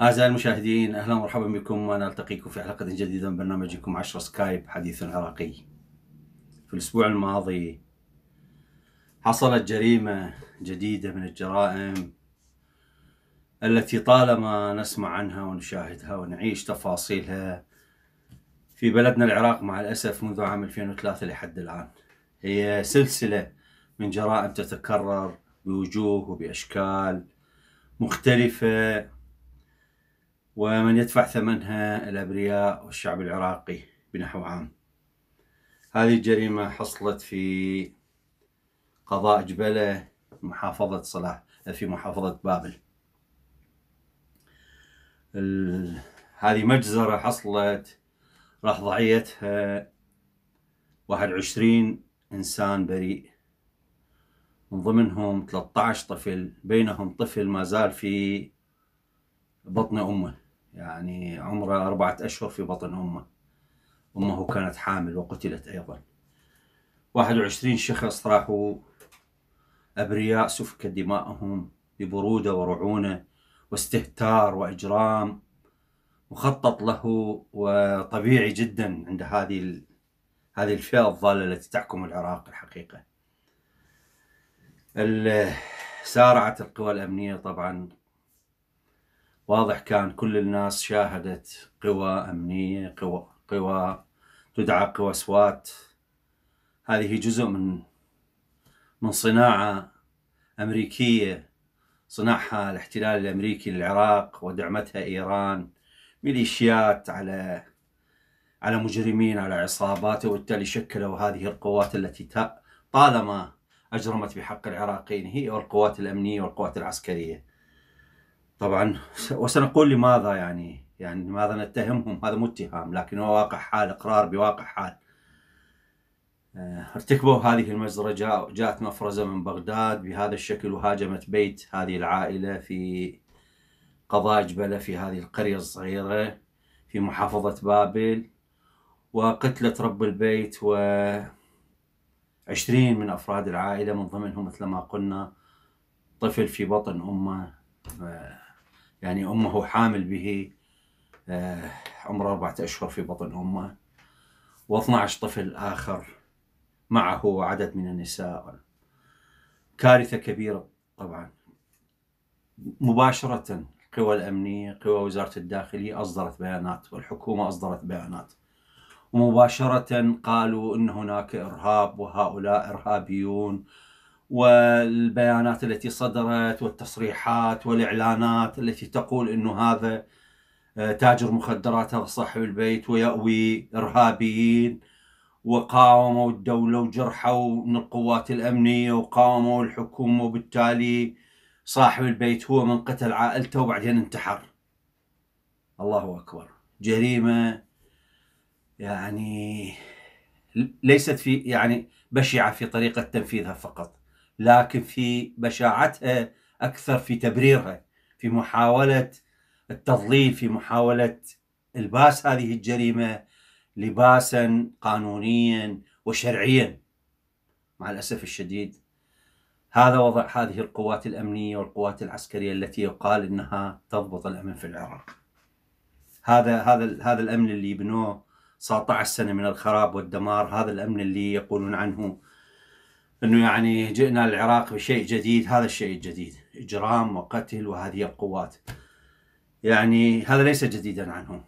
أعزائي المشاهدين أهلا ومرحبا بكم ونلتقيكم في حلقة جديدة من برنامجكم 10 سكايب حديث عراقي في الأسبوع الماضي حصلت جريمة جديدة من الجرائم التي طالما نسمع عنها ونشاهدها ونعيش تفاصيلها في بلدنا العراق مع الأسف منذ عام 2003 لحد الآن هي سلسلة من جرائم تتكرر بوجوه وبأشكال مختلفة ومن يدفع ثمنها الأبرياء والشعب العراقي بنحو عام هذه الجريمة حصلت في قضاء جبلة محافظة صلاح في محافظة بابل ال... هذه مجزرة حصلت راح ضعيتها واحد وعشرين إنسان بريء من ضمنهم 13 طفل بينهم طفل ما زال في بطن أمه يعني عمره أربعة أشهر في بطن أمه أمه كانت حامل وقتلت أيضا 21 شخص راحوا أبرياء سفك دمائهم ببرودة ورعونة واستهتار واجرام مخطط له وطبيعي جدا عند هذه هذه الفئه الضاله التي تحكم العراق الحقيقه. سارعت القوى الامنيه طبعا واضح كان كل الناس شاهدت قوى امنيه قوى قوى تدعى قوى سوات هذه جزء من من صناعه امريكيه صنعها الاحتلال الامريكي للعراق ودعمتها ايران ميليشيات على على مجرمين على عصابات وبالتالي شكلوا هذه القوات التي طالما اجرمت بحق العراقيين هي والقوات الامنيه والقوات العسكريه. طبعا وسنقول لماذا يعني يعني لماذا نتهمهم هذا مو اتهام لكن هو واقع حال اقرار بواقع حال. آه، ارتكبوا هذه المجزرة جاءت مفرزة من بغداد بهذا الشكل وهاجمت بيت هذه العائلة في قضاء جبلة في هذه القرية الصغيرة في محافظة بابل وقتلت رب البيت و عشرين من أفراد العائلة من ضمنهم مثل ما قلنا طفل في بطن أمه يعني أمه حامل به آه، عمره أربعة أشهر في بطن أمه و12 طفل آخر معه عدد من النساء كارثة كبيرة طبعا مباشرة القوى الأمنية قوى وزارة الداخلية أصدرت بيانات والحكومة أصدرت بيانات ومباشرة قالوا أن هناك إرهاب وهؤلاء إرهابيون والبيانات التي صدرت والتصريحات والإعلانات التي تقول أنه هذا آه، تاجر مخدرات هذا صاحب البيت ويأوي إرهابيين وقاوموا الدولة وجرحوا من القوات الأمنية وقاوموا الحكومة وبالتالي صاحب البيت هو من قتل عائلته وبعدين انتحر الله أكبر جريمة يعني ليست في يعني بشعة في طريقة تنفيذها فقط لكن في بشاعتها أكثر في تبريرها في محاولة التضليل في محاولة الباس هذه الجريمة لباسا قانونيا وشرعيا مع الأسف الشديد هذا وضع هذه القوات الأمنية والقوات العسكرية التي يقال أنها تضبط الأمن في العراق هذا هذا هذا الأمن اللي بنوه 19 سنة من الخراب والدمار هذا الأمن اللي يقولون عنه أنه يعني جئنا للعراق بشيء جديد هذا الشيء الجديد إجرام وقتل وهذه القوات يعني هذا ليس جديدا عنهم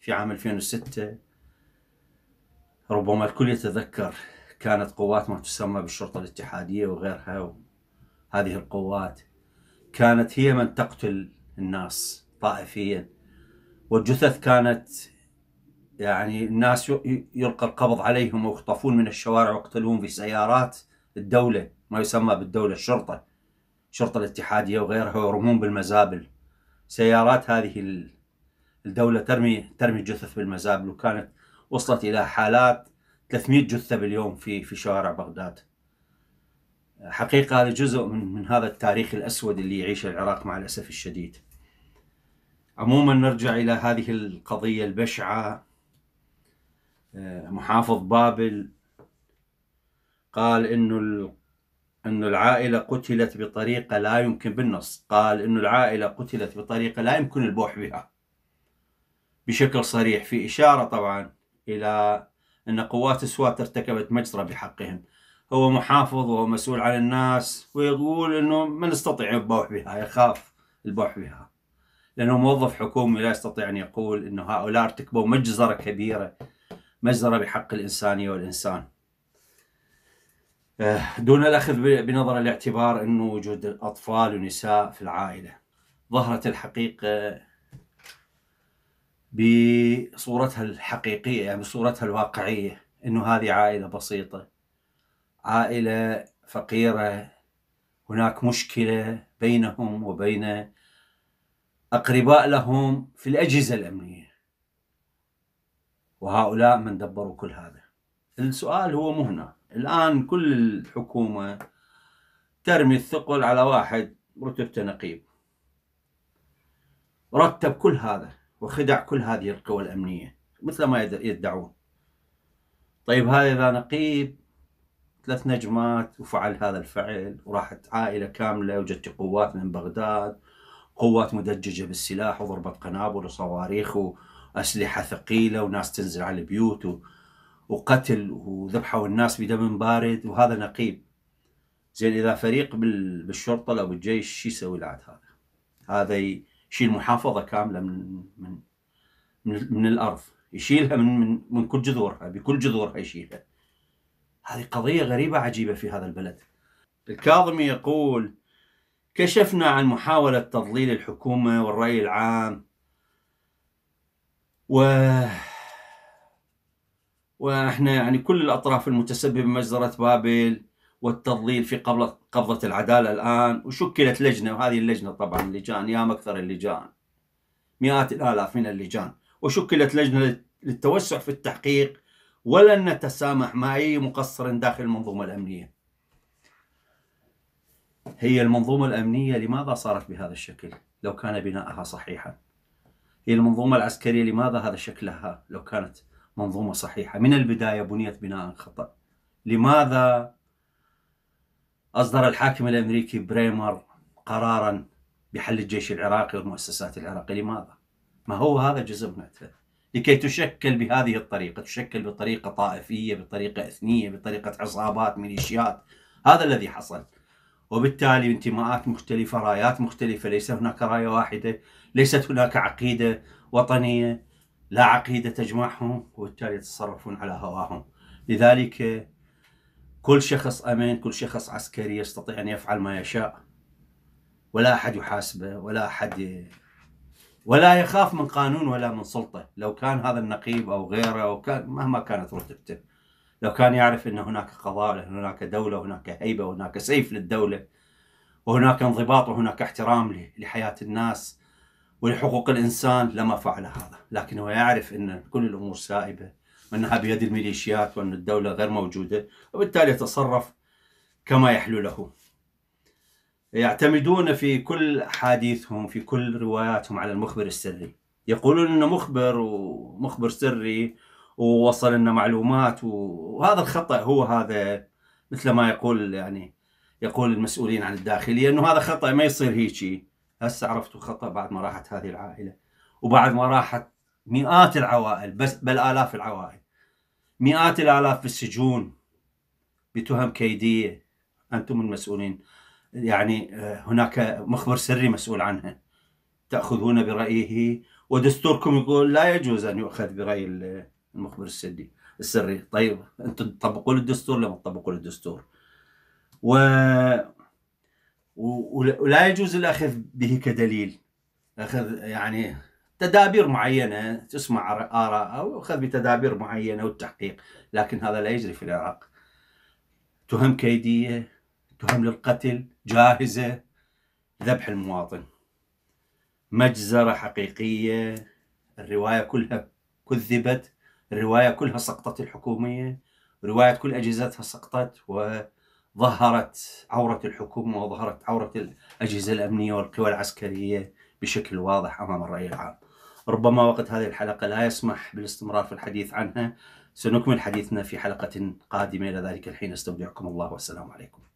في عام 2006 ربما الكل يتذكر كانت قوات ما تسمى بالشرطة الاتحادية وغيرها هذه القوات كانت هي من تقتل الناس طائفيا والجثث كانت يعني الناس يلقى القبض عليهم ويخطفون من الشوارع ويقتلون في سيارات الدولة ما يسمى بالدولة الشرطة الشرطة الاتحادية وغيرها ويرمون بالمزابل سيارات هذه الدولة ترمي ترمي الجثث بالمزابل وكانت وصلت الى حالات 300 جثه باليوم في في شوارع بغداد. حقيقه هذا جزء من من هذا التاريخ الاسود اللي يعيشه العراق مع الاسف الشديد. عموما نرجع الى هذه القضيه البشعه آه، محافظ بابل قال انه انه العائلة قتلت بطريقة لا يمكن بالنص قال انه العائلة قتلت بطريقة لا يمكن البوح بها بشكل صريح في إشارة طبعا إلى أن قوات السوات ارتكبت مجزرة بحقهم هو محافظ وهو مسؤول عن الناس ويقول أنه ما نستطيع البوح بها يخاف البوح بها لأنه موظف حكومي لا يستطيع أن يقول أنه هؤلاء ارتكبوا مجزرة كبيرة مجزرة بحق الإنسانية والإنسان آه، دون الأخذ بنظر الاعتبار أنه وجود أطفال ونساء في العائلة ظهرت الحقيقة بصورتها الحقيقية يعني بصورتها الواقعية أنه هذه عائلة بسيطة عائلة فقيرة هناك مشكلة بينهم وبين أقرباء لهم في الأجهزة الأمنية وهؤلاء من دبروا كل هذا السؤال هو مهنا الآن كل الحكومة ترمي الثقل على واحد رتبته نقيب رتب كل هذا وخدع كل هذه القوى الأمنية مثل ما يدعون طيب هذا إذا نقيب ثلاث نجمات وفعل هذا الفعل وراحت عائلة كاملة وجت قوات من بغداد قوات مدججة بالسلاح وضربت قنابل وصواريخ وأسلحة ثقيلة وناس تنزل على البيوت وقتل وذبحوا الناس بدم بارد وهذا نقيب زين إذا فريق بالشرطة أو بالجيش شو يسوي العاد هذا؟ هذا يشيل محافظه كامله من من من, من الارض يشيلها من, من من كل جذورها بكل جذورها يشيلها هذه قضيه غريبه عجيبه في هذا البلد الكاظمي يقول كشفنا عن محاولة تضليل الحكومة والرأي العام و واحنا يعني كل الاطراف المتسببه بمجزره بابل والتضليل في قبضة, العدالة الآن وشكلت لجنة وهذه اللجنة طبعا لجان يا أكثر اللجان مئات الآلاف من اللجان وشكلت لجنة للتوسع في التحقيق ولن نتسامح مع أي مقصر داخل المنظومة الأمنية هي المنظومة الأمنية لماذا صارت بهذا الشكل لو كان بناءها صحيحا هي المنظومة العسكرية لماذا هذا شكلها لو كانت منظومة صحيحة من البداية بنيت بناء خطأ لماذا أصدر الحاكم الأمريكي بريمر قرارا بحل الجيش العراقي والمؤسسات العراقية لماذا؟ ما هو هذا جزء من أتفل. لكي تشكل بهذه الطريقة تشكل بطريقة طائفية بطريقة إثنية بطريقة عصابات ميليشيات هذا الذي حصل وبالتالي انتماءات مختلفة رايات مختلفة ليس هناك راية واحدة ليست هناك عقيدة وطنية لا عقيدة تجمعهم وبالتالي يتصرفون على هواهم لذلك كل شخص أمين كل شخص عسكري يستطيع أن يفعل ما يشاء ولا أحد يحاسبه ولا أحد ولا يخاف من قانون ولا من سلطة لو كان هذا النقيب أو غيره أو كان مهما كانت رتبته لو كان يعرف أن هناك قضاء هناك دولة هناك هيبة هناك سيف للدولة وهناك انضباط وهناك احترام لحياة الناس ولحقوق الإنسان لما فعل هذا لكن هو يعرف أن كل الأمور سائبة وأنها بيد الميليشيات وأن الدولة غير موجودة وبالتالي يتصرف كما يحلو له يعتمدون في كل حديثهم في كل رواياتهم على المخبر السري يقولون انه مخبر ومخبر سري ووصل لنا معلومات وهذا الخطا هو هذا مثل ما يقول يعني يقول المسؤولين عن الداخليه انه هذا خطا ما يصير هيجي هسه عرفتوا خطا بعد ما راحت هذه العائله وبعد ما راحت مئات العوائل بس بل آلاف العوائل مئات الآلاف في السجون بتهم كيدية أنتم المسؤولين يعني آه، هناك مخبر سري مسؤول عنها تأخذون برأيه ودستوركم يقول لا يجوز أن يؤخذ برأي المخبر السري السري طيب أنتم تطبقوا الدستور لما تطبقوا الدستور و ولا يجوز الأخذ به كدليل أخذ يعني تدابير معينه تسمع آراء أو أخذ بتدابير معينه والتحقيق لكن هذا لا يجري في العراق تهم كيديه تهم للقتل جاهزه ذبح المواطن مجزره حقيقيه الروايه كلها كذبت الروايه كلها سقطت الحكوميه روايه كل اجهزتها سقطت و ظهرت عورة الحكومة وظهرت عورة الأجهزة الأمنية والقوى العسكرية بشكل واضح أمام الرأي العام ربما وقت هذه الحلقة لا يسمح بالاستمرار في الحديث عنها سنكمل حديثنا في حلقة قادمة إلى ذلك الحين استودعكم الله والسلام عليكم